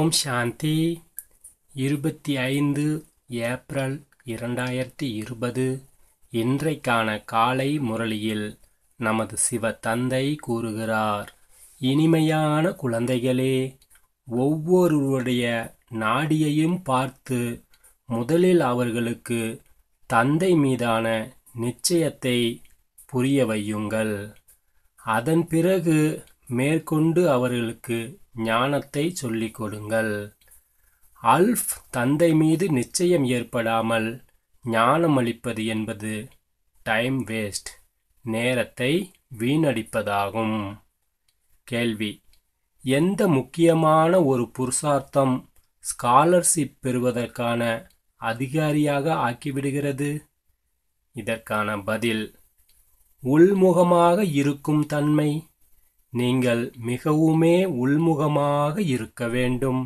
ஓம் சாந்தி இருபத்தி ஐந்து ஏப்ரல் இரண்டாயிரத்தி இருபது இன்றைக்கான காலை முரளியில் நமது சிவ தந்தை கூறுகிறார் இனிமையான குழந்தைகளே ஒவ்வொருவருடைய நாடியையும் பார்த்து முதலில் அவர்களுக்கு தந்தை மீதான நிச்சயத்தை புரிய வையுங்கள் அதன் பிறகு மேற்கொண்டு அவர்களுக்கு ஞானத்தை சொல்லிக் கொடுங்கள் அல்ஃப் தந்தை மீது நிச்சயம் ஏற்படாமல் ஞானம் அளிப்பது என்பது டைம் வேஸ்ட் நேரத்தை வீணடிப்பதாகும் கேள்வி எந்த முக்கியமான ஒரு புருஷார்த்தம் ஸ்காலர்ஷிப் பெறுவதற்கான அதிகாரியாக ஆக்கிவிடுகிறது இதற்கான பதில் உள்முகமாக இருக்கும் தன்மை நீங்கள் மிகவுமே உள்முகமாக இருக்க வேண்டும்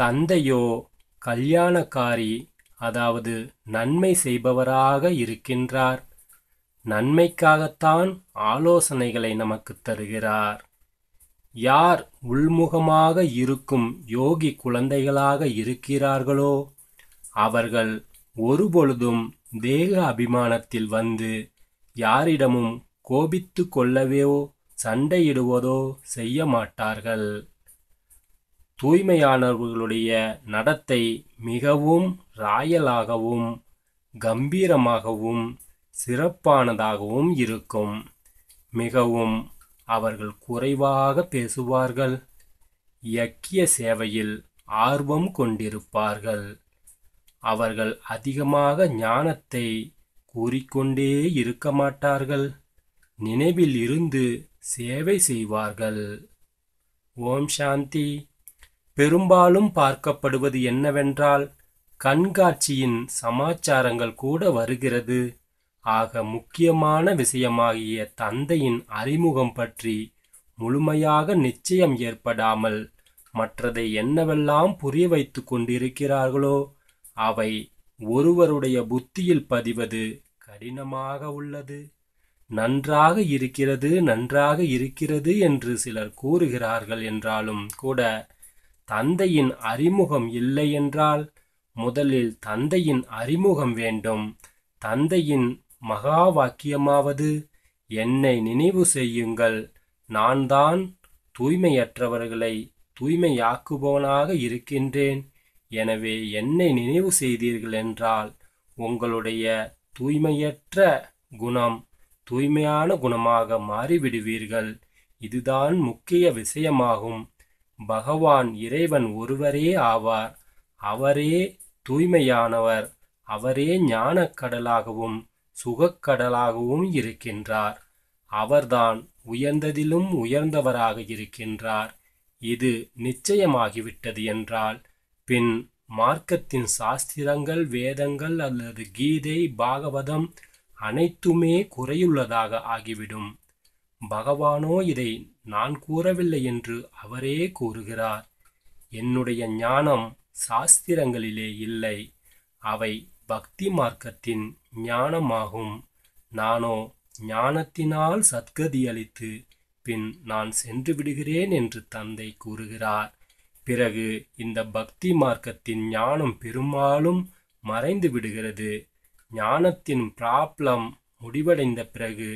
தந்தையோ கல்யாணக்காரி அதாவது நன்மை செய்பவராக இருக்கின்றார் நன்மைக்காகத்தான் ஆலோசனைகளை நமக்கு தருகிறார் யார் உள்முகமாக இருக்கும் யோகி குழந்தைகளாக இருக்கிறார்களோ அவர்கள் ஒருபொழுதும் தேக அபிமானத்தில் வந்து யாரிடமும் கோபித்து கொள்ளவேவோ சண்டையிடுவதோ செய்ய மாட்டார்கள் தூய்மையானவர்களுடைய நடத்தை மிகவும் ராயலாகவும் கம்பீரமாகவும் சிறப்பானதாகவும் இருக்கும் மிகவும் அவர்கள் குறைவாக பேசுவார்கள் இயக்கிய சேவையில் ஆர்வம் கொண்டிருப்பார்கள் அவர்கள் அதிகமாக ஞானத்தை கூறிக்கொண்டே இருக்க மாட்டார்கள் நினைவில் இருந்து சேவை செய்வார்கள் ஓம் சாந்தி பெரும்பாலும் பார்க்கப்படுவது என்னவென்றால் கண்காட்சியின் சமாச்சாரங்கள் கூட வருகிறது ஆக முக்கியமான விஷயமாகிய தந்தையின் அறிமுகம் பற்றி முழுமையாக நிச்சயம் ஏற்படாமல் மற்றதை என்னவெல்லாம் புரிய வைத்து கொண்டிருக்கிறார்களோ அவை ஒருவருடைய புத்தியில் பதிவது கடினமாக உள்ளது நன்றாக இருக்கிறது நன்றாக இருக்கிறது என்று சிலர் கூறுகிறார்கள் என்றாலும் கூட தந்தையின் அறிமுகம் இல்லை என்றால் முதலில் தந்தையின் அறிமுகம் வேண்டும் தந்தையின் மகா வாக்கியமாவது என்னை நினைவு செய்யுங்கள் நான் தான் தூய்மையற்றவர்களை தூய்மையாக்குபவனாக இருக்கின்றேன் எனவே என்னை நினைவு செய்தீர்கள் என்றால் உங்களுடைய தூய்மையற்ற குணம் தூய்மையான குணமாக மாறிவிடுவீர்கள் இதுதான் முக்கிய விஷயமாகும் பகவான் இறைவன் ஒருவரே ஆவார் அவரே தூய்மையானவர் அவரே ஞானக்கடலாகவும் சுகக்கடலாகவும் இருக்கின்றார் அவர்தான் உயர்ந்ததிலும் உயர்ந்தவராக இருக்கின்றார் இது நிச்சயமாகிவிட்டது என்றால் பின் மார்க்கத்தின் சாஸ்திரங்கள் வேதங்கள் அல்லது கீதை பாகவதம் அனைத்துமே குறையுள்ளதாக ஆகிவிடும் பகவானோ இதை நான் கூறவில்லை என்று அவரே கூறுகிறார் என்னுடைய ஞானம் சாஸ்திரங்களிலே இல்லை அவை பக்தி மார்க்கத்தின் ஞானமாகும் நானோ ஞானத்தினால் சத்கதியளித்து பின் நான் சென்று விடுகிறேன் என்று தந்தை கூறுகிறார் பிறகு இந்த பக்தி மார்க்கத்தின் ஞானம் பெரும்பாலும் மறைந்து விடுகிறது ஞானத்தின் பிராப்ளம் முடிவடைந்த பிறகு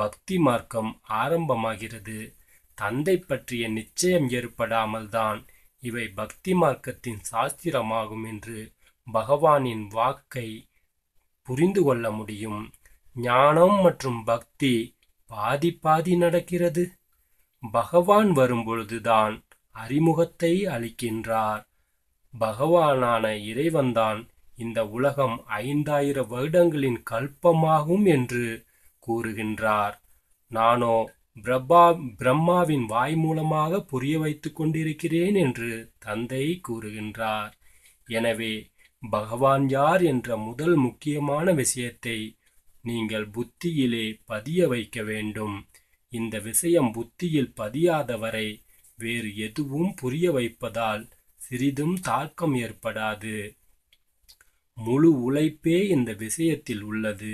பக்தி மார்க்கம் ஆரம்பமாகிறது தந்தை பற்றிய நிச்சயம் ஏற்படாமல் தான் இவை பக்தி மார்க்கத்தின் சாஸ்திரமாகும் என்று பகவானின் வாக்கை புரிந்து கொள்ள முடியும் ஞானம் மற்றும் பக்தி பாதி பாதி நடக்கிறது பகவான் வரும்பொழுதுதான் அறிமுகத்தை அளிக்கின்றார் பகவானான இறைவன்தான் இந்த உலகம் ஐந்தாயிர வருடங்களின் கல்பமாகும் என்று கூறுகின்றார் நானோ பிரபா பிரம்மாவின் வாய் மூலமாக புரிய வைத்துக் கொண்டிருக்கிறேன் என்று தந்தை கூறுகின்றார் எனவே பகவான் யார் என்ற முதல் முக்கியமான விஷயத்தை நீங்கள் புத்தியிலே பதிய வைக்க வேண்டும் இந்த விஷயம் புத்தியில் பதியாதவரை வேறு எதுவும் புரிய வைப்பதால் சிறிதும் தாக்கம் ஏற்படாது முழு உழைப்பே இந்த விஷயத்தில் உள்ளது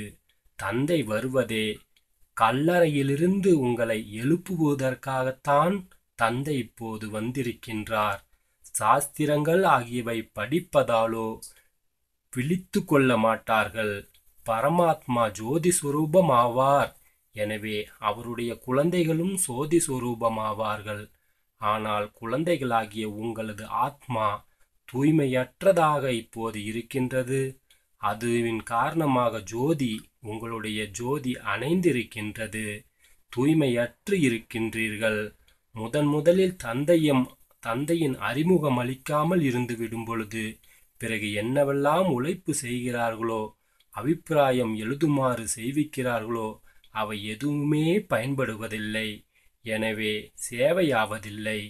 தந்தை வருவதே கல்லறையிலிருந்து உங்களை எழுப்புவதற்காகத்தான் தந்தை இப்போது வந்திருக்கின்றார் சாஸ்திரங்கள் ஆகியவை படிப்பதாலோ விழித்து கொள்ள மாட்டார்கள் பரமாத்மா ஜோதி சுரூபமாவார் எனவே அவருடைய குழந்தைகளும் சோதி சுரூபமாவார்கள் ஆனால் குழந்தைகளாகிய உங்களது ஆத்மா தூய்மையற்றதாக இப்போது இருக்கின்றது அதுவின் காரணமாக ஜோதி உங்களுடைய ஜோதி அணைந்திருக்கின்றது தூய்மையற்று இருக்கின்றீர்கள் முதன் முதலில் தந்தையும் தந்தையின் அறிமுகம் அளிக்காமல் இருந்து விடும் பொழுது பிறகு என்னவெல்லாம் உழைப்பு செய்கிறார்களோ அபிப்பிராயம் எழுதுமாறு செய்விக்கிறார்களோ அவை எதுவுமே பயன்படுவதில்லை எனவே சேவையாவதில்லை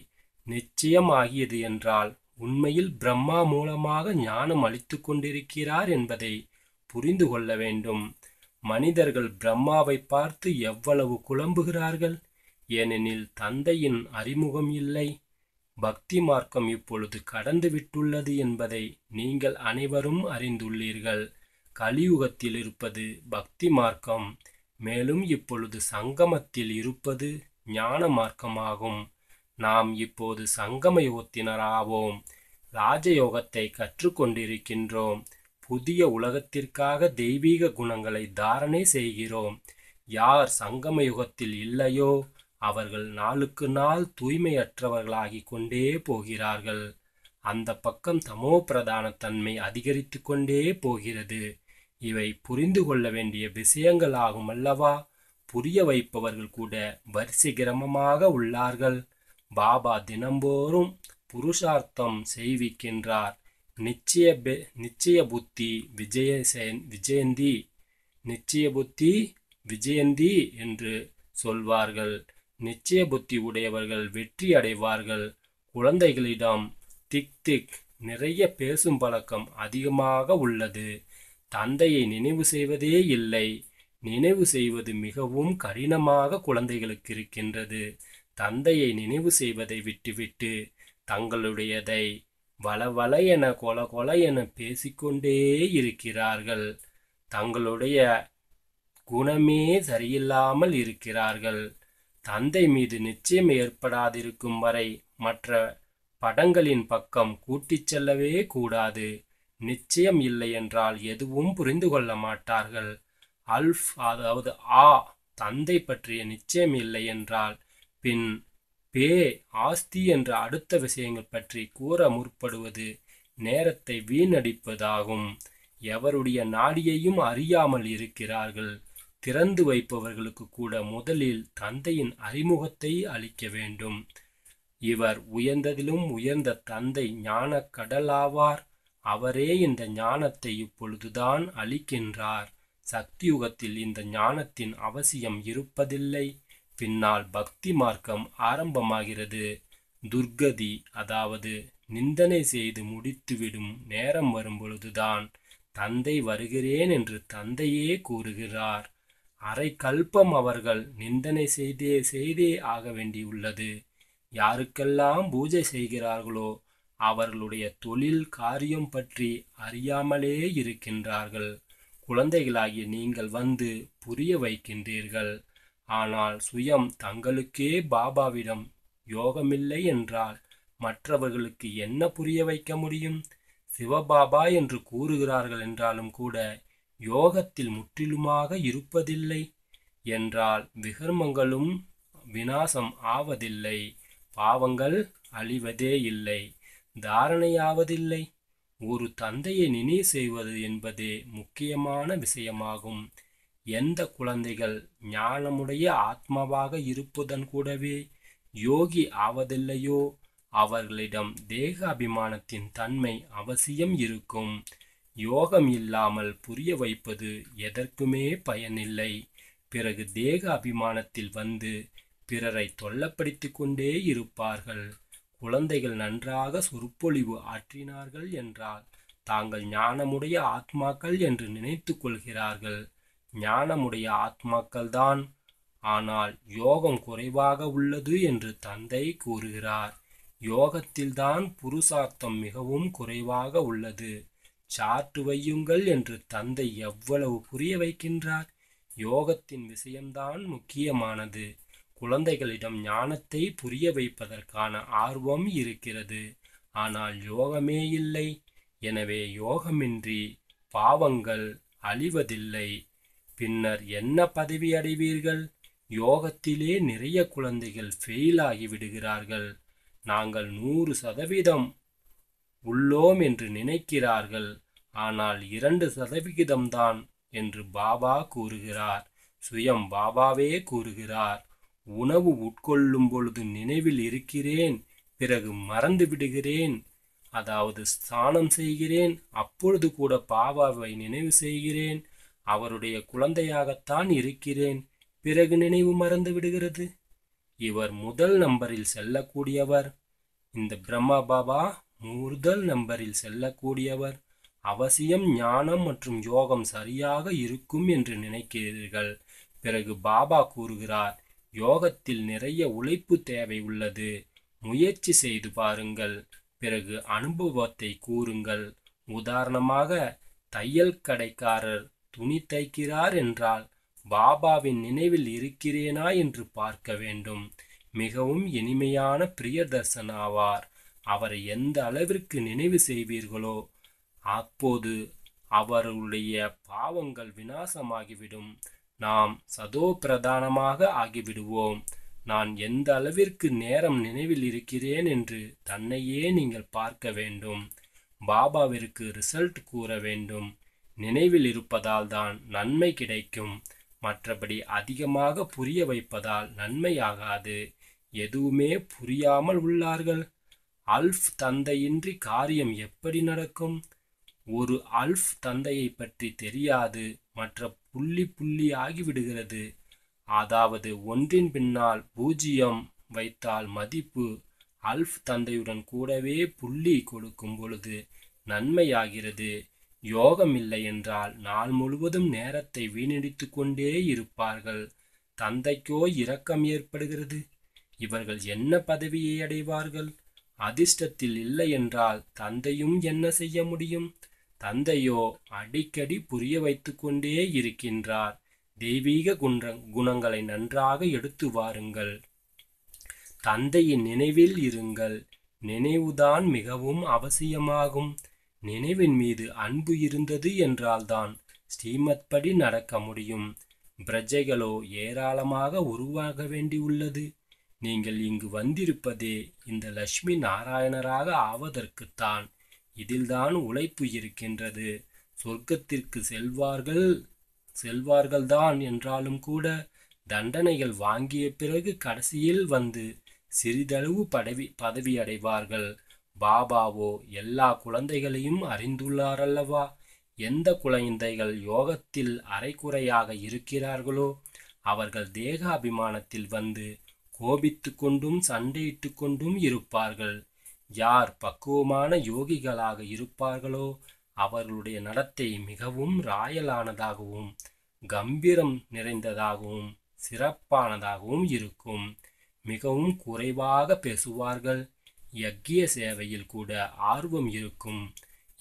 நிச்சயமாகியது என்றால் உண்மையில் பிரம்மா மூலமாக ஞானம் அளித்து கொண்டிருக்கிறார் என்பதை புரிந்து கொள்ள வேண்டும் மனிதர்கள் பிரம்மாவை பார்த்து எவ்வளவு குழம்புகிறார்கள் ஏனெனில் தந்தையின் அறிமுகம் இல்லை பக்தி மார்க்கம் இப்பொழுது கடந்து விட்டுள்ளது என்பதை நீங்கள் அனைவரும் அறிந்துள்ளீர்கள் கலியுகத்தில் இருப்பது பக்தி மார்க்கம் மேலும் இப்பொழுது சங்கமத்தில் இருப்பது ஞான மார்க்கமாகும் நாம் இப்போது சங்கம யோகத்தினராவோம் ராஜயோகத்தை கற்றுக்கொண்டிருக்கின்றோம் புதிய உலகத்திற்காக தெய்வீக குணங்களை தாரணை செய்கிறோம் யார் சங்கம யுகத்தில் இல்லையோ அவர்கள் நாளுக்கு நாள் தூய்மையற்றவர்களாகிக் கொண்டே போகிறார்கள் அந்த பக்கம் தமோ பிரதான தன்மை அதிகரித்து கொண்டே போகிறது இவை புரிந்து கொள்ள வேண்டிய விஷயங்களாகும் அல்லவா புரிய வைப்பவர்கள் கூட வரிசை கிரமமாக உள்ளார்கள் பாபா தினம்போறும் புருஷார்த்தம் செய்விக்கின்றார் நிச்சய நிச்சய புத்தி விஜயசேன் விஜயந்தி நிச்சய புத்தி விஜயந்தி என்று சொல்வார்கள் நிச்சய புத்தி உடையவர்கள் வெற்றி அடைவார்கள் குழந்தைகளிடம் திக் திக் நிறைய பேசும் பழக்கம் அதிகமாக உள்ளது தந்தையை நினைவு செய்வதே இல்லை நினைவு செய்வது மிகவும் கடினமாக குழந்தைகளுக்கு இருக்கின்றது தந்தையை நினைவு செய்வதை விட்டுவிட்டு தங்களுடையதை வளவள என கொல கொல என பேசிக்கொண்டே இருக்கிறார்கள் தங்களுடைய குணமே சரியில்லாமல் இருக்கிறார்கள் தந்தை மீது நிச்சயம் ஏற்படாதிருக்கும் வரை மற்ற படங்களின் பக்கம் கூட்டிச் செல்லவே கூடாது நிச்சயம் இல்லை என்றால் எதுவும் புரிந்து கொள்ள மாட்டார்கள் அல்ஃப் அதாவது ஆ தந்தை பற்றிய நிச்சயம் இல்லை என்றால் பின் பே ஆஸ்தி என்ற அடுத்த விஷயங்கள் பற்றி கூற முற்படுவது நேரத்தை வீணடிப்பதாகும் எவருடைய நாடியையும் அறியாமல் இருக்கிறார்கள் திறந்து வைப்பவர்களுக்கு கூட முதலில் தந்தையின் அறிமுகத்தை அளிக்க வேண்டும் இவர் உயர்ந்ததிலும் உயர்ந்த தந்தை ஞான கடலாவார் அவரே இந்த ஞானத்தை இப்பொழுதுதான் அளிக்கின்றார் சக்தியுகத்தில் இந்த ஞானத்தின் அவசியம் இருப்பதில்லை பின்னால் பக்தி மார்க்கம் ஆரம்பமாகிறது துர்கதி அதாவது நிந்தனை செய்து முடித்துவிடும் நேரம் வரும்பொழுதுதான் தந்தை வருகிறேன் என்று தந்தையே கூறுகிறார் அரை கல்பம் அவர்கள் நிந்தனை செய்தே செய்தே ஆக வேண்டியுள்ளது யாருக்கெல்லாம் பூஜை செய்கிறார்களோ அவர்களுடைய தொழில் காரியம் பற்றி அறியாமலே இருக்கின்றார்கள் குழந்தைகளாகிய நீங்கள் வந்து புரிய வைக்கின்றீர்கள் ஆனால் சுயம் தங்களுக்கே பாபாவிடம் யோகமில்லை என்றால் மற்றவர்களுக்கு என்ன புரிய வைக்க முடியும் சிவபாபா என்று கூறுகிறார்கள் என்றாலும் கூட யோகத்தில் முற்றிலுமாக இருப்பதில்லை என்றால் விகர்மங்களும் வினாசம் ஆவதில்லை பாவங்கள் அழிவதே இல்லை தாரணையாவதில்லை ஒரு தந்தையை நினைவு செய்வது என்பதே முக்கியமான விஷயமாகும் எந்த குழந்தைகள் ஞானமுடைய ஆத்மாவாக இருப்பதன் கூடவே யோகி ஆவதில்லையோ அவர்களிடம் தேக அபிமானத்தின் தன்மை அவசியம் இருக்கும் யோகம் இல்லாமல் புரிய வைப்பது எதற்குமே பயனில்லை பிறகு தேக அபிமானத்தில் வந்து பிறரை தொல்லப்படுத்தி கொண்டே இருப்பார்கள் குழந்தைகள் நன்றாக சொற்பொழிவு ஆற்றினார்கள் என்றால் தாங்கள் ஞானமுடைய ஆத்மாக்கள் என்று நினைத்து கொள்கிறார்கள் ஞானமுடைய ஆத்மாக்கள்தான் ஆனால் யோகம் குறைவாக உள்ளது என்று தந்தை கூறுகிறார் யோகத்தில்தான் புருஷார்த்தம் மிகவும் குறைவாக உள்ளது சாற்று வையுங்கள் என்று தந்தை எவ்வளவு புரிய வைக்கின்றார் யோகத்தின் விஷயம்தான் முக்கியமானது குழந்தைகளிடம் ஞானத்தை புரிய வைப்பதற்கான ஆர்வம் இருக்கிறது ஆனால் யோகமே இல்லை எனவே யோகமின்றி பாவங்கள் அழிவதில்லை பின்னர் என்ன பதவி அடைவீர்கள் யோகத்திலே நிறைய குழந்தைகள் ஃபெயில் ஆகிவிடுகிறார்கள் நாங்கள் நூறு சதவீதம் உள்ளோம் என்று நினைக்கிறார்கள் ஆனால் இரண்டு சதவிகிதம்தான் என்று பாபா கூறுகிறார் சுயம் பாபாவே கூறுகிறார் உணவு உட்கொள்ளும் பொழுது நினைவில் இருக்கிறேன் பிறகு மறந்து விடுகிறேன் அதாவது ஸ்தானம் செய்கிறேன் அப்பொழுது கூட பாபாவை நினைவு செய்கிறேன் அவருடைய குழந்தையாகத்தான் இருக்கிறேன் பிறகு நினைவு மறந்து விடுகிறது இவர் முதல் நம்பரில் செல்லக்கூடியவர் இந்த பிரம்மா பாபா முதல் நம்பரில் செல்லக்கூடியவர் அவசியம் ஞானம் மற்றும் யோகம் சரியாக இருக்கும் என்று நினைக்கிறீர்கள் பிறகு பாபா கூறுகிறார் யோகத்தில் நிறைய உழைப்பு தேவை உள்ளது முயற்சி செய்து பாருங்கள் பிறகு அனுபவத்தை கூறுங்கள் உதாரணமாக தையல் கடைக்காரர் துணி தைக்கிறார் என்றால் பாபாவின் நினைவில் இருக்கிறேனா என்று பார்க்க வேண்டும் மிகவும் இனிமையான பிரியதர்சனாவார் ஆவார் அவரை எந்த அளவிற்கு நினைவு செய்வீர்களோ அப்போது அவருடைய பாவங்கள் வினாசமாகிவிடும் நாம் சதோ பிரதானமாக ஆகிவிடுவோம் நான் எந்த அளவிற்கு நேரம் நினைவில் இருக்கிறேன் என்று தன்னையே நீங்கள் பார்க்க வேண்டும் பாபாவிற்கு ரிசல்ட் கூற வேண்டும் நினைவில் இருப்பதால் தான் நன்மை கிடைக்கும் மற்றபடி அதிகமாக புரிய வைப்பதால் நன்மையாகாது எதுவுமே புரியாமல் உள்ளார்கள் அல்ஃப் தந்தையின்றி காரியம் எப்படி நடக்கும் ஒரு அல்ஃப் தந்தையை பற்றி தெரியாது மற்ற புள்ளி புள்ளி ஆகிவிடுகிறது அதாவது ஒன்றின் பின்னால் பூஜ்ஜியம் வைத்தால் மதிப்பு அல்ஃப் தந்தையுடன் கூடவே புள்ளி கொடுக்கும் பொழுது நன்மையாகிறது யோகம் இல்லை என்றால் நாள் முழுவதும் நேரத்தை வீணடித்து கொண்டே இருப்பார்கள் தந்தைக்கோ இரக்கம் ஏற்படுகிறது இவர்கள் என்ன பதவியை அடைவார்கள் அதிர்ஷ்டத்தில் இல்லை என்றால் தந்தையும் என்ன செய்ய முடியும் தந்தையோ அடிக்கடி புரிய வைத்து கொண்டே இருக்கின்றார் தெய்வீக குன்ற குணங்களை நன்றாக எடுத்து வாருங்கள் தந்தையின் நினைவில் இருங்கள் நினைவுதான் மிகவும் அவசியமாகும் நினைவின் மீது அன்பு இருந்தது என்றால்தான் ஸ்ரீமத்படி நடக்க முடியும் பிரஜைகளோ ஏராளமாக உருவாக வேண்டியுள்ளது நீங்கள் இங்கு வந்திருப்பதே இந்த லட்சுமி நாராயணராக ஆவதற்குத்தான் இதில்தான் உழைப்பு இருக்கின்றது சொர்க்கத்திற்கு செல்வார்கள் செல்வார்கள்தான் என்றாலும் கூட தண்டனைகள் வாங்கிய பிறகு கடைசியில் வந்து சிறிதளவு பதவி பதவி அடைவார்கள் பாபாவோ எல்லா குழந்தைகளையும் அறிந்துள்ளாரல்லவா எந்த குழந்தைகள் யோகத்தில் அரைக்குறையாக இருக்கிறார்களோ அவர்கள் தேக அபிமானத்தில் வந்து கோபித்து கொண்டும் சண்டையிட்டு கொண்டும் இருப்பார்கள் யார் பக்குவமான யோகிகளாக இருப்பார்களோ அவர்களுடைய நடத்தை மிகவும் ராயலானதாகவும் கம்பீரம் நிறைந்ததாகவும் சிறப்பானதாகவும் இருக்கும் மிகவும் குறைவாக பேசுவார்கள் யக்கிய சேவையில் கூட ஆர்வம் இருக்கும்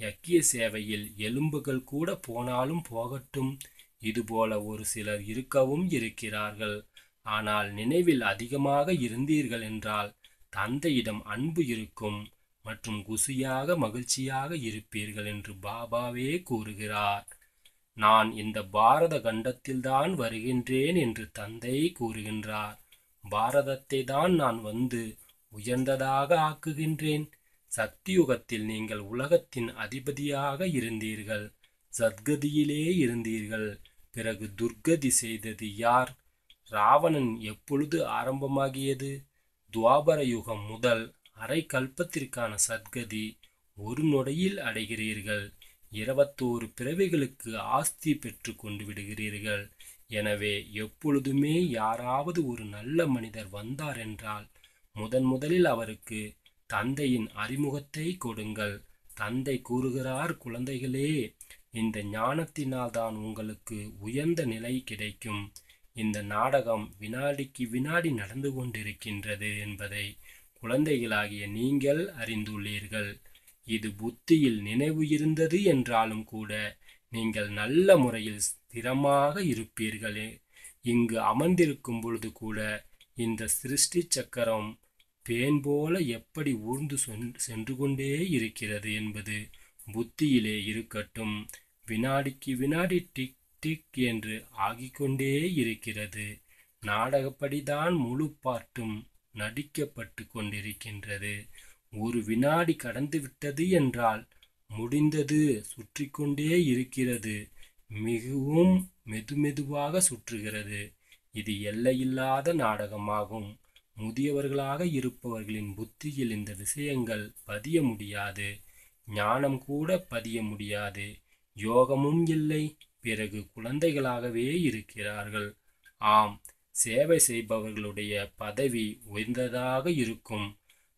யக்கிய சேவையில் எலும்புகள் கூட போனாலும் போகட்டும் இதுபோல ஒரு சிலர் இருக்கவும் இருக்கிறார்கள் ஆனால் நினைவில் அதிகமாக இருந்தீர்கள் என்றால் தந்தையிடம் அன்பு இருக்கும் மற்றும் குசியாக மகிழ்ச்சியாக இருப்பீர்கள் என்று பாபாவே கூறுகிறார் நான் இந்த பாரத கண்டத்தில்தான் வருகின்றேன் என்று தந்தை கூறுகின்றார் பாரதத்தை தான் நான் வந்து உயர்ந்ததாக ஆக்குகின்றேன் சக்தியுகத்தில் நீங்கள் உலகத்தின் அதிபதியாக இருந்தீர்கள் சத்கதியிலே இருந்தீர்கள் பிறகு துர்கதி செய்தது யார் ராவணன் எப்பொழுது ஆரம்பமாகியது துவாபர யுகம் முதல் அரை கல்பத்திற்கான சத்கதி ஒரு நொடையில் அடைகிறீர்கள் இருபத்தோரு பிறவைகளுக்கு ஆஸ்தி பெற்று கொண்டு விடுகிறீர்கள் எனவே எப்பொழுதுமே யாராவது ஒரு நல்ல மனிதர் வந்தார் என்றால் முதன் முதலில் அவருக்கு தந்தையின் அறிமுகத்தை கொடுங்கள் தந்தை கூறுகிறார் குழந்தைகளே இந்த ஞானத்தினால்தான் உங்களுக்கு உயர்ந்த நிலை கிடைக்கும் இந்த நாடகம் வினாடிக்கு வினாடி நடந்து கொண்டிருக்கின்றது என்பதை குழந்தைகளாகிய நீங்கள் அறிந்துள்ளீர்கள் இது புத்தியில் நினைவு இருந்தது என்றாலும் கூட நீங்கள் நல்ல முறையில் ஸ்திரமாக இருப்பீர்களே இங்கு அமர்ந்திருக்கும் பொழுது கூட இந்த சிருஷ்டி சக்கரம் பேன் போல எப்படி ஊர்ந்து சென்று கொண்டே இருக்கிறது என்பது புத்தியிலே இருக்கட்டும் வினாடிக்கு வினாடி டிக் டிக் என்று ஆகிக்கொண்டே இருக்கிறது நாடகப்படிதான் முழு பாட்டும் நடிக்கப்பட்டு கொண்டிருக்கின்றது ஒரு வினாடி கடந்து விட்டது என்றால் முடிந்தது சுற்றி கொண்டே இருக்கிறது மிகவும் மெதுமெதுவாக சுற்றுகிறது இது எல்லையில்லாத நாடகமாகும் முதியவர்களாக இருப்பவர்களின் புத்தியில் இந்த விஷயங்கள் பதிய முடியாது ஞானம் கூட பதிய முடியாது யோகமும் இல்லை பிறகு குழந்தைகளாகவே இருக்கிறார்கள் ஆம் சேவை செய்பவர்களுடைய பதவி உயர்ந்ததாக இருக்கும்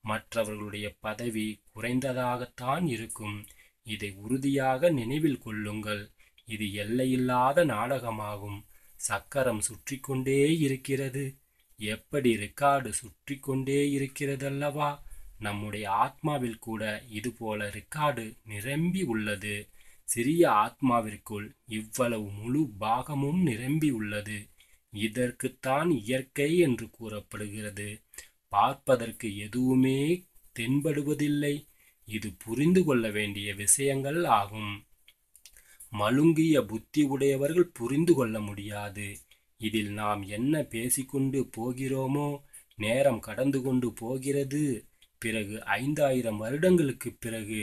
மற்றவர்களுடைய பதவி குறைந்ததாகத்தான் இருக்கும் இதை உறுதியாக நினைவில் கொள்ளுங்கள் இது எல்லையில்லாத நாடகமாகும் சக்கரம் சுற்றி கொண்டே இருக்கிறது எப்படி ரெக்கார்டு சுற்றி கொண்டே இருக்கிறதல்லவா நம்முடைய ஆத்மாவில் கூட இதுபோல ரெக்கார்டு நிரம்பி உள்ளது சிறிய ஆத்மாவிற்குள் இவ்வளவு முழு பாகமும் நிரம்பி உள்ளது இதற்குத்தான் இயற்கை என்று கூறப்படுகிறது பார்ப்பதற்கு எதுவுமே தென்படுவதில்லை இது புரிந்து கொள்ள வேண்டிய விஷயங்கள் ஆகும் மழுங்கிய புத்தி உடையவர்கள் புரிந்து கொள்ள முடியாது இதில் நாம் என்ன பேசிக்கொண்டு போகிறோமோ நேரம் கடந்து கொண்டு போகிறது பிறகு ஐந்தாயிரம் வருடங்களுக்கு பிறகு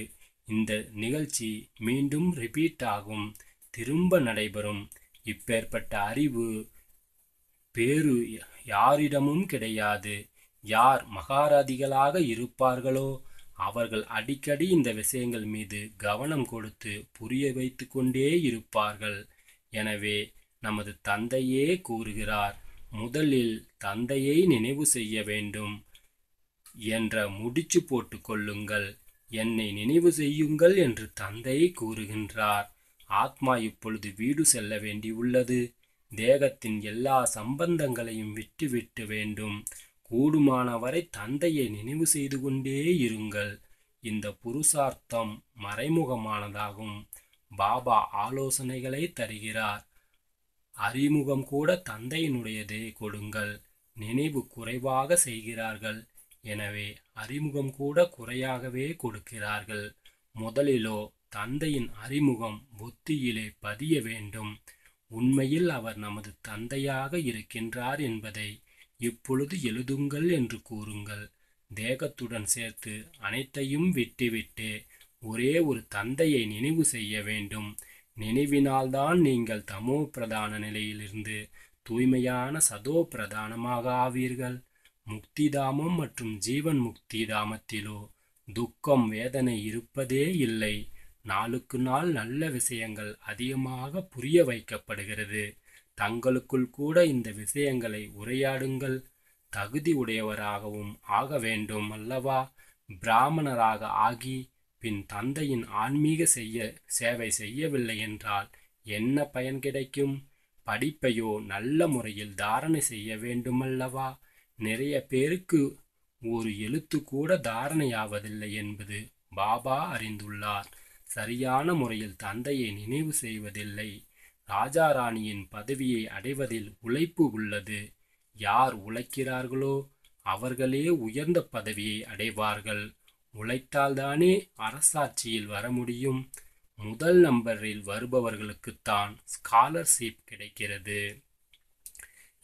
இந்த நிகழ்ச்சி மீண்டும் ரிப்பீட் ஆகும் திரும்ப நடைபெறும் இப்பேற்பட்ட அறிவு பேரு யாரிடமும் கிடையாது யார் மகாராதிகளாக இருப்பார்களோ அவர்கள் அடிக்கடி இந்த விஷயங்கள் மீது கவனம் கொடுத்து புரிய வைத்து கொண்டே இருப்பார்கள் எனவே நமது தந்தையே கூறுகிறார் முதலில் தந்தையை நினைவு செய்ய வேண்டும் என்ற முடிச்சு போட்டு கொள்ளுங்கள் என்னை நினைவு செய்யுங்கள் என்று தந்தை கூறுகின்றார் ஆத்மா இப்பொழுது வீடு செல்ல வேண்டியுள்ளது தேகத்தின் எல்லா சம்பந்தங்களையும் விட்டுவிட்டு வேண்டும் கூடுமானவரை தந்தையை நினைவு செய்து கொண்டே இருங்கள் இந்த புருஷார்த்தம் மறைமுகமானதாகும் பாபா ஆலோசனைகளை தருகிறார் அறிமுகம் கூட தந்தையினுடையதே கொடுங்கள் நினைவு குறைவாக செய்கிறார்கள் எனவே அறிமுகம் கூட குறையாகவே கொடுக்கிறார்கள் முதலிலோ தந்தையின் அறிமுகம் புத்தியிலே பதிய வேண்டும் உண்மையில் அவர் நமது தந்தையாக இருக்கின்றார் என்பதை இப்பொழுது எழுதுங்கள் என்று கூறுங்கள் தேகத்துடன் சேர்த்து அனைத்தையும் விட்டுவிட்டு ஒரே ஒரு தந்தையை நினைவு செய்ய வேண்டும் நினைவினால்தான் நீங்கள் தமோ பிரதான நிலையிலிருந்து தூய்மையான சதோ பிரதானமாக ஆவீர்கள் முக்திதாமம் மற்றும் ஜீவன் முக்தி தாமத்திலோ துக்கம் வேதனை இருப்பதே இல்லை நாளுக்கு நாள் நல்ல விஷயங்கள் அதிகமாக புரிய வைக்கப்படுகிறது தங்களுக்குள் கூட இந்த விஷயங்களை உரையாடுங்கள் தகுதி உடையவராகவும் ஆக வேண்டும் அல்லவா பிராமணராக ஆகி பின் தந்தையின் ஆன்மீக செய்ய சேவை செய்யவில்லை என்றால் என்ன பயன் கிடைக்கும் படிப்பையோ நல்ல முறையில் தாரணை செய்ய வேண்டுமல்லவா நிறைய பேருக்கு ஒரு எழுத்து கூட தாரணையாவதில்லை என்பது பாபா அறிந்துள்ளார் சரியான முறையில் தந்தையை நினைவு செய்வதில்லை ராஜா ராணியின் பதவியை அடைவதில் உழைப்பு உள்ளது யார் உழைக்கிறார்களோ அவர்களே உயர்ந்த பதவியை அடைவார்கள் உழைத்தால்தானே அரசாட்சியில் வர முடியும் முதல் நம்பரில் வருபவர்களுக்குத்தான் ஸ்காலர்ஷிப் கிடைக்கிறது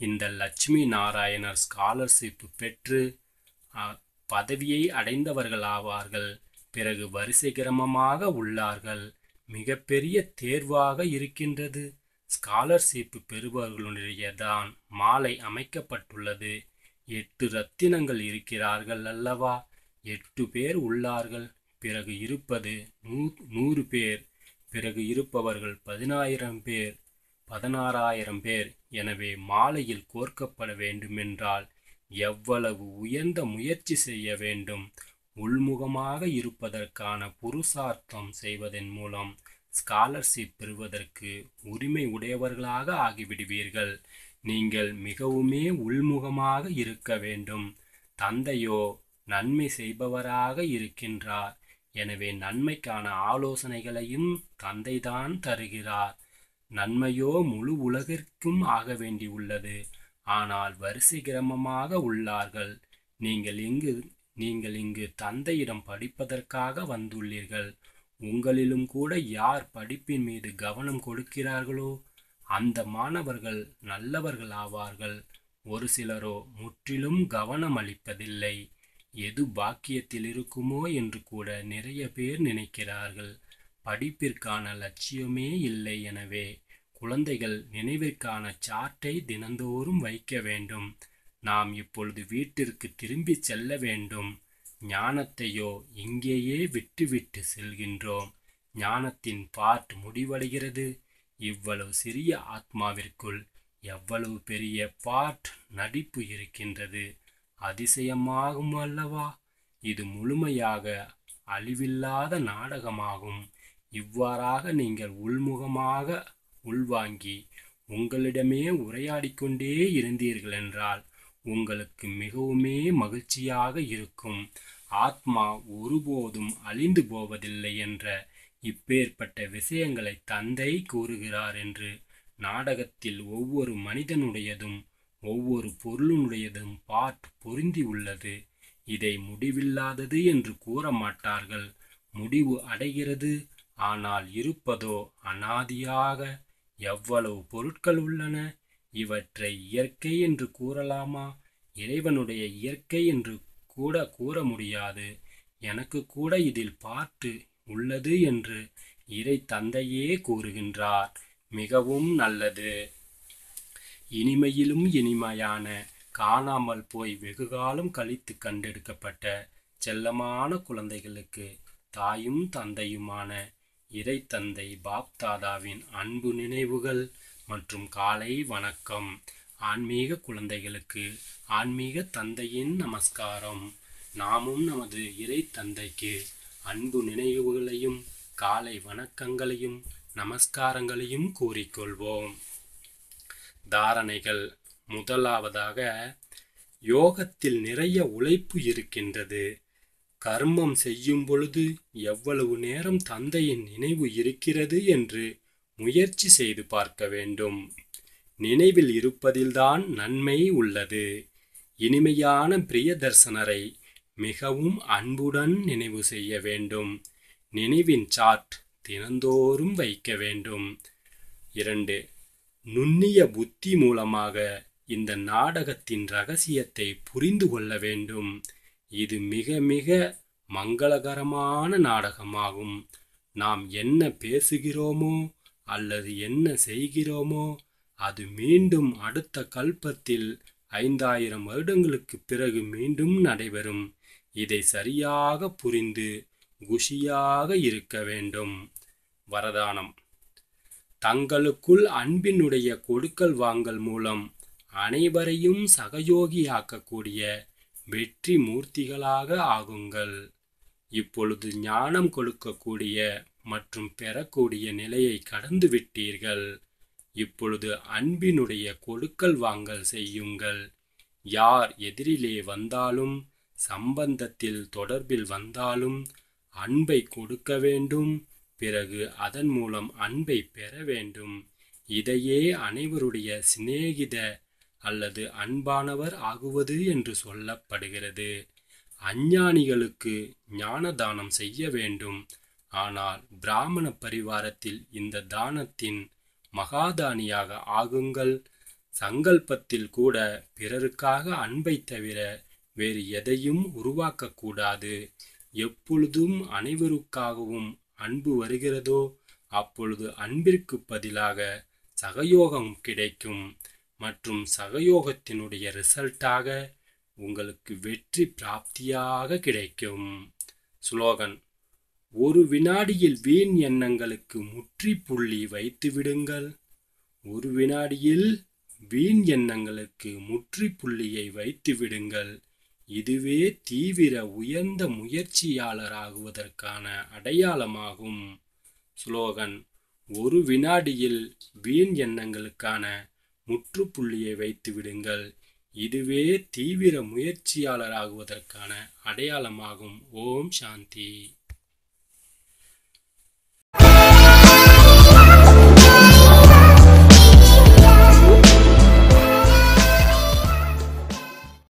இந்த லட்சுமி நாராயணர் ஸ்காலர்ஷிப் பெற்று பதவியை அடைந்தவர்களாவார்கள் பிறகு வரிசை கிரமமாக உள்ளார்கள் மிகப்பெரிய தேர்வாக இருக்கின்றது ஸ்காலர்ஷிப் பெறுபவர்களுடைய தான் மாலை அமைக்கப்பட்டுள்ளது எட்டு ரத்தினங்கள் இருக்கிறார்கள் அல்லவா எட்டு பேர் உள்ளார்கள் பிறகு இருப்பது நூ நூறு பேர் பிறகு இருப்பவர்கள் பதினாயிரம் பேர் பதினாறாயிரம் பேர் எனவே மாலையில் கோர்க்கப்பட வேண்டுமென்றால் எவ்வளவு உயர்ந்த முயற்சி செய்ய வேண்டும் உள்முகமாக இருப்பதற்கான புருஷார்த்தம் செய்வதன் மூலம் ஸ்காலர்ஷிப் பெறுவதற்கு உரிமை உடையவர்களாக ஆகிவிடுவீர்கள் நீங்கள் மிகவுமே உள்முகமாக இருக்க வேண்டும் தந்தையோ நன்மை செய்பவராக இருக்கின்றார் எனவே நன்மைக்கான ஆலோசனைகளையும் தந்தைதான் தருகிறார் நன்மையோ முழு உலகிற்கும் ஆக வேண்டியுள்ளது ஆனால் வரிசை கிரமமாக உள்ளார்கள் நீங்கள் இங்கு நீங்கள் இங்கு தந்தையிடம் படிப்பதற்காக வந்துள்ளீர்கள் உங்களிலும் கூட யார் படிப்பின் மீது கவனம் கொடுக்கிறார்களோ அந்த மாணவர்கள் நல்லவர்கள் ஆவார்கள் ஒரு சிலரோ முற்றிலும் கவனம் அளிப்பதில்லை எது பாக்கியத்தில் இருக்குமோ என்று கூட நிறைய பேர் நினைக்கிறார்கள் படிப்பிற்கான லட்சியமே இல்லை எனவே குழந்தைகள் நினைவிற்கான சார்ட்டை தினந்தோறும் வைக்க வேண்டும் நாம் இப்பொழுது வீட்டிற்கு திரும்பி செல்ல வேண்டும் ஞானத்தையோ இங்கேயே விட்டுவிட்டு செல்கின்றோம் ஞானத்தின் பாட் முடிவடைகிறது இவ்வளவு சிறிய ஆத்மாவிற்குள் எவ்வளவு பெரிய பாட் நடிப்பு இருக்கின்றது அதிசயமாகும் அல்லவா இது முழுமையாக அழிவில்லாத நாடகமாகும் இவ்வாறாக நீங்கள் உள்முகமாக உள்வாங்கி உங்களிடமே உரையாடி கொண்டே இருந்தீர்கள் என்றால் உங்களுக்கு மிகவுமே மகிழ்ச்சியாக இருக்கும் ஆத்மா ஒருபோதும் அழிந்து போவதில்லை என்ற இப்பேற்பட்ட விஷயங்களை தந்தை கூறுகிறார் என்று நாடகத்தில் ஒவ்வொரு மனிதனுடையதும் ஒவ்வொரு பொருளுடையதும் பாட் பொருந்தி உள்ளது இதை முடிவில்லாதது என்று கூற மாட்டார்கள் முடிவு அடைகிறது ஆனால் இருப்பதோ அனாதியாக எவ்வளவு பொருட்கள் உள்ளன இவற்றை இயற்கை என்று கூறலாமா இறைவனுடைய இயற்கை என்று கூட கூற முடியாது எனக்கு கூட இதில் பாட்டு உள்ளது என்று இறை தந்தையே கூறுகின்றார் மிகவும் நல்லது இனிமையிலும் இனிமையான காணாமல் போய் வெகுகாலம் கழித்து கண்டெடுக்கப்பட்ட செல்லமான குழந்தைகளுக்கு தாயும் தந்தையுமான இறை தந்தை பாப்தாதாவின் அன்பு நினைவுகள் மற்றும் காலை வணக்கம் ஆன்மீக குழந்தைகளுக்கு ஆன்மீக தந்தையின் நமஸ்காரம் நாமும் நமது இறை தந்தைக்கு அன்பு நினைவுகளையும் காலை வணக்கங்களையும் நமஸ்காரங்களையும் கூறிக்கொள்வோம் தாரணைகள் முதலாவதாக யோகத்தில் நிறைய உழைப்பு இருக்கின்றது கர்மம் செய்யும் பொழுது எவ்வளவு நேரம் தந்தையின் நினைவு இருக்கிறது என்று முயற்சி செய்து பார்க்க வேண்டும் நினைவில் இருப்பதில்தான் நன்மை உள்ளது இனிமையான பிரியதர்சனரை மிகவும் அன்புடன் நினைவு செய்ய வேண்டும் நினைவின் சாட் தினந்தோறும் வைக்க வேண்டும் இரண்டு நுண்ணிய புத்தி மூலமாக இந்த நாடகத்தின் ரகசியத்தை புரிந்து கொள்ள வேண்டும் இது மிக மிக மங்களகரமான நாடகமாகும் நாம் என்ன பேசுகிறோமோ அல்லது என்ன செய்கிறோமோ அது மீண்டும் அடுத்த கல்பத்தில் ஐந்தாயிரம் வருடங்களுக்கு பிறகு மீண்டும் நடைபெறும் இதை சரியாக புரிந்து குஷியாக இருக்க வேண்டும் வரதானம் தங்களுக்குள் அன்பினுடைய கொடுக்கல் வாங்கல் மூலம் அனைவரையும் சகயோகியாக்கக்கூடிய வெற்றி மூர்த்திகளாக ஆகுங்கள் இப்பொழுது ஞானம் கொடுக்கக்கூடிய மற்றும் பெறக்கூடிய நிலையை கடந்து விட்டீர்கள் இப்பொழுது அன்பினுடைய கொடுக்கல் வாங்கல் செய்யுங்கள் யார் எதிரிலே வந்தாலும் சம்பந்தத்தில் தொடர்பில் வந்தாலும் அன்பை கொடுக்க வேண்டும் பிறகு அதன் மூலம் அன்பை பெற வேண்டும் இதையே அனைவருடைய சிநேகித அல்லது அன்பானவர் ஆகுவது என்று சொல்லப்படுகிறது அஞ்ஞானிகளுக்கு ஞான தானம் செய்ய வேண்டும் ஆனால் பிராமண பரிவாரத்தில் இந்த தானத்தின் மகாதானியாக ஆகுங்கள் சங்கல்பத்தில் கூட பிறருக்காக அன்பை தவிர வேறு எதையும் உருவாக்கக்கூடாது எப்பொழுதும் அனைவருக்காகவும் அன்பு வருகிறதோ அப்பொழுது அன்பிற்கு பதிலாக சகயோகம் கிடைக்கும் மற்றும் சகயோகத்தினுடைய ரிசல்ட்டாக உங்களுக்கு வெற்றி பிராப்தியாக கிடைக்கும் ஸ்லோகன் ஒரு வினாடியில் வீண் எண்ணங்களுக்கு புள்ளி வைத்து விடுங்கள் ஒரு வினாடியில் வீண் எண்ணங்களுக்கு புள்ளியை வைத்து விடுங்கள் இதுவே தீவிர உயர்ந்த முயற்சியாளராகுவதற்கான அடையாளமாகும் ஸ்லோகன் ஒரு வினாடியில் வீண் எண்ணங்களுக்கான முற்றுப்புள்ளியை வைத்து விடுங்கள் இதுவே தீவிர முயற்சியாளராகுவதற்கான அடையாளமாகும் ஓம் சாந்தி